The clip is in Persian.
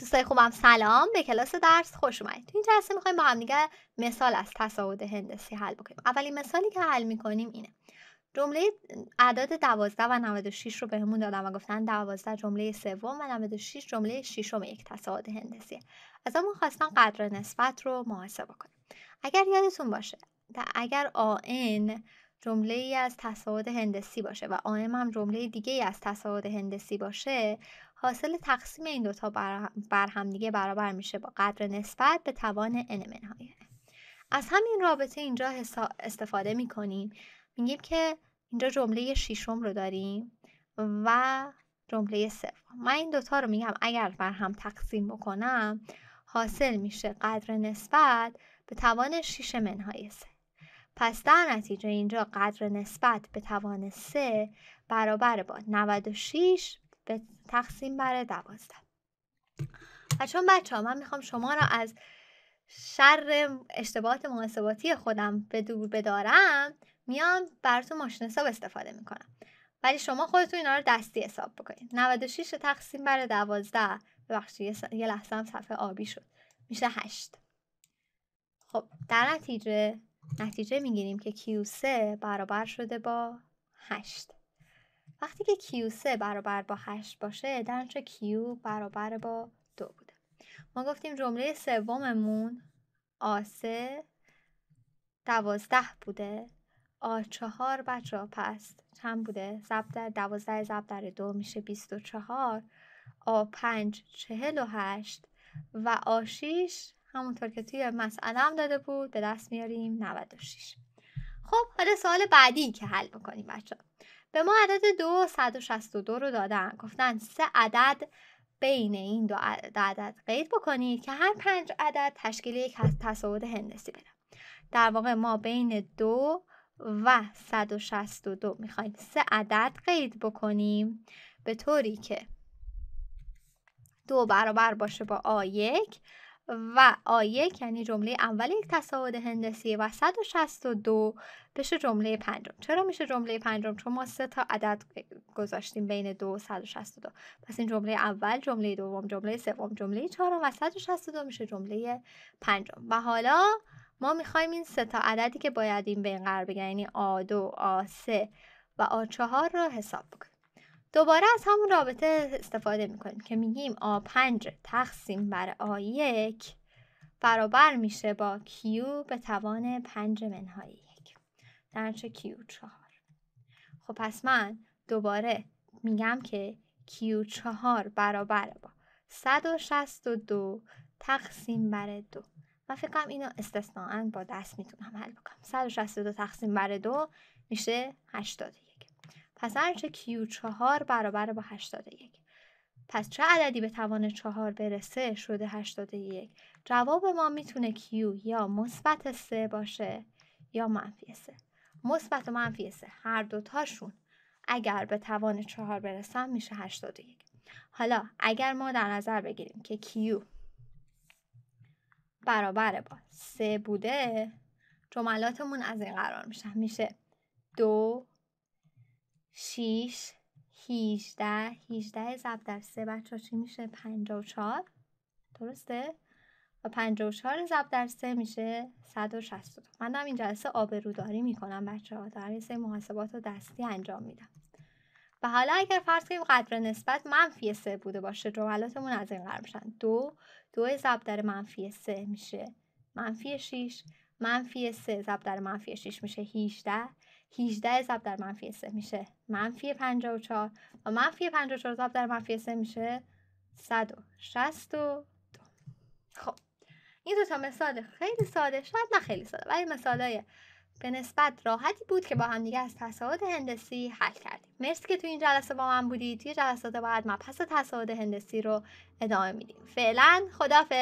دوستای خوبم سلام به کلاس درس خوش اومدید تو این جلسه میخوایم با همدیگه مثال از تصاعد هندسی حل بکنیم اولین مثالی که حل میکنیم اینه جمله اعداد 12 و 96 رو بهمون به دادن و گفتن 12 جمله سوم و 96 جمله ششم یک تصاعد هندسیه ما خواستن قدر نسبت رو محاسبه کنیم اگر یادتون باشه اگر آن جمله ای از تصاعد هندسی باشه و آم هم جمله دیگه ای از تصاعد هندسی باشه حاصل تقسیم این دوتا بر هم دیگه برابر میشه با قدر نسبت به توان n منهای از همین رابطه اینجا استفاده میکنیم میگیم که اینجا جمله شیشم رو داریم و جمله صفر من این دوتا رو میگم اگر بر هم تقسیم بکنم حاصل میشه قدر نسبت به توان 6 منهای سه پس در نتیجه اینجا قدر نسبت به توان سه برابر با 96 تقسیم بر دوازده و چون بچه ها من میخوام شما را از شر اشتباهات محاسباتی خودم به دور بدارم میام براتون ماشین حساب استفاده میکنم ولی شما خودتون اینا رو دستی حساب بکنید 96 تقسیم بر 12 ببخشید یه لحظه هم صفحه آبی شد میشه 8 خب در نتیجه نتیجه میگیریم که Q3 برابر شده با 8 وقتی که کیو 3 برابر با هشت باشه در کیو کیو برابر با دو بوده ما گفتیم جمله سوممون آسه دوازده بوده آ چهار بچه ها پس چند بوده؟ ضرب دوازده ضرب دو میشه بیست و چهار آ پنج چهل و هشت و آ همونطور که توی مسئله هم داده بود به دست میاریم 96 خب حالا سوال بعدی که حل بکنیم بچه ها. به ما عدد دو 162 رو دادن گفتن سه عدد بین این دو عدد قید بکنید که هر پنج عدد تشکیل یک تصاعد هندسی بده در واقع ما بین دو و 162 میخوایم سه عدد قید بکنیم به طوری که دو برابر باشه با آ یک و آ یک یعنی جمله اول یک تصاعد هندسی و 162 بشه جمله پنجم چرا میشه جمله پنجم چون ما سه تا عدد گذاشتیم بین دو و 162 پس این جمله اول جمله دوم جمله سوم جمله چهارم و 162 میشه جمله پنجم و حالا ما میخوایم این سه تا عددی که باید این بین قرار بگیرن یعنی آ دو، آ سه و آ چهار رو حساب بکنیم دوباره از همون رابطه استفاده میکنیم که میگیم آ 5 تقسیم بر آ 1 برابر میشه با کیو به توان 5 منهای یک چه کیو 4 خب پس من دوباره میگم که کیو 4 برابر با 162 تقسیم بر دو من فکرم اینو استثناعا با دست میتونم حل بکنم 162 تقسیم بر دو میشه 81 پس هرچه کیو چهار برابر با 81 پس چه عددی به توان چهار برسه شده 81 جواب ما میتونه کیو یا مثبت 3 باشه یا منفی 3 مثبت و منفی 3 هر دوتاشون اگر به توان چهار برسن میشه 81 حالا اگر ما در نظر بگیریم که کیو برابر با 3 بوده جملاتمون از این قرار میشن میشه 2 6 18 18 ضرب در 3 بچه چی میشه 54 درسته و 54 ضرب در 3 میشه 162 من دارم این جلسه آبروداری میکنم بچه ها در این سه محاسبات رو دستی انجام میدم و حالا اگر فرض کنیم قدر نسبت منفی 3 بوده باشه جملاتمون از این قرار میشن 2، 2 ضرب در منفی 3 میشه منفی 6 منفی 3 ضرب در منفی 6 میشه 18 18 ضرب در منفی 3 میشه منفی 54 و منفی 54 ضرب در منفی 3 میشه 162 خب این دو تا مثال خیلی ساده شاید نه خیلی ساده ولی مثالای به نسبت راحتی بود که با هم دیگه از تصاعد هندسی حل کردیم مرسی که تو این جلسه با من بودید توی جلسات بعد پس تصاعد هندسی رو ادامه میدیم فعلا خدافه